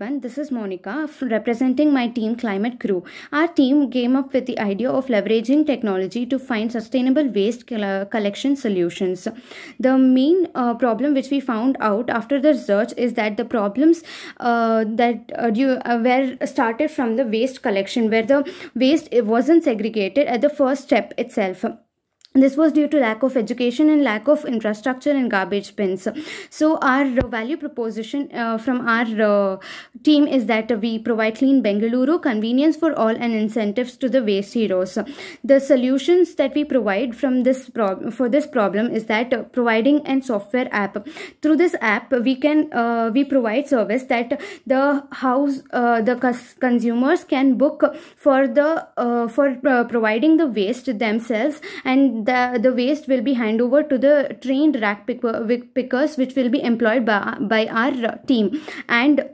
everyone, this is Monica representing my team Climate Crew. Our team came up with the idea of leveraging technology to find sustainable waste collection solutions. The main uh, problem which we found out after the research is that the problems uh, that uh, uh were started from the waste collection where the waste wasn't segregated at the first step itself and this was due to lack of education and lack of infrastructure and garbage bins so our value proposition uh, from our uh, team is that we provide clean bengaluru convenience for all and incentives to the waste heroes the solutions that we provide from this problem for this problem is that providing an software app through this app we can uh, we provide service that the house uh, the consumers can book for the uh, for uh, providing the waste themselves and the, the waste will be handed over to the trained rack uh, pickers which will be employed by, by our uh, team and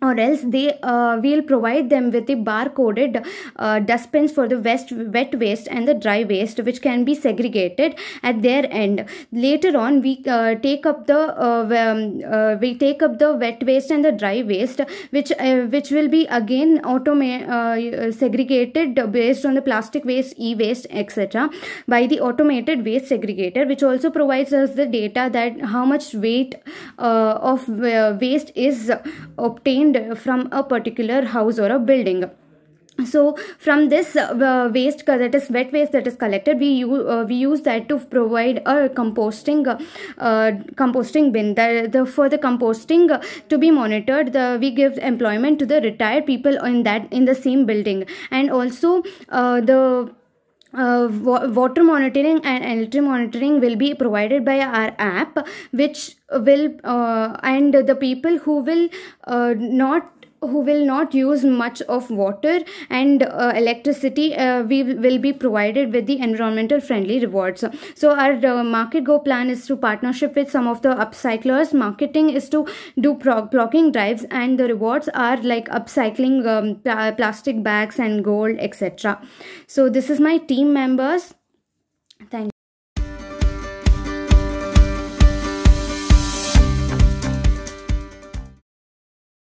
or else they uh, will provide them with the barcoded uh, dustbins for the west, wet waste and the dry waste which can be segregated at their end later on we uh, take up the uh, um, uh, we take up the wet waste and the dry waste which uh, which will be again automa- segregated based on the plastic waste e-waste etc by the automated waste segregator which also provides us the data that how much weight of waste is obtained and from a particular house or a building so from this uh, waste that is wet waste that is collected we use, uh, we use that to provide a composting uh, composting bin the, the, for the composting uh, to be monitored the, we give employment to the retired people in that in the same building and also uh, the uh, water monitoring and energy monitoring will be provided by our app which will uh, and the people who will uh, not who will not use much of water and uh, electricity uh, we will be provided with the environmental friendly rewards so our uh, market go plan is to partnership with some of the upcyclers marketing is to do blocking drives and the rewards are like upcycling um, pl plastic bags and gold etc so this is my team members thank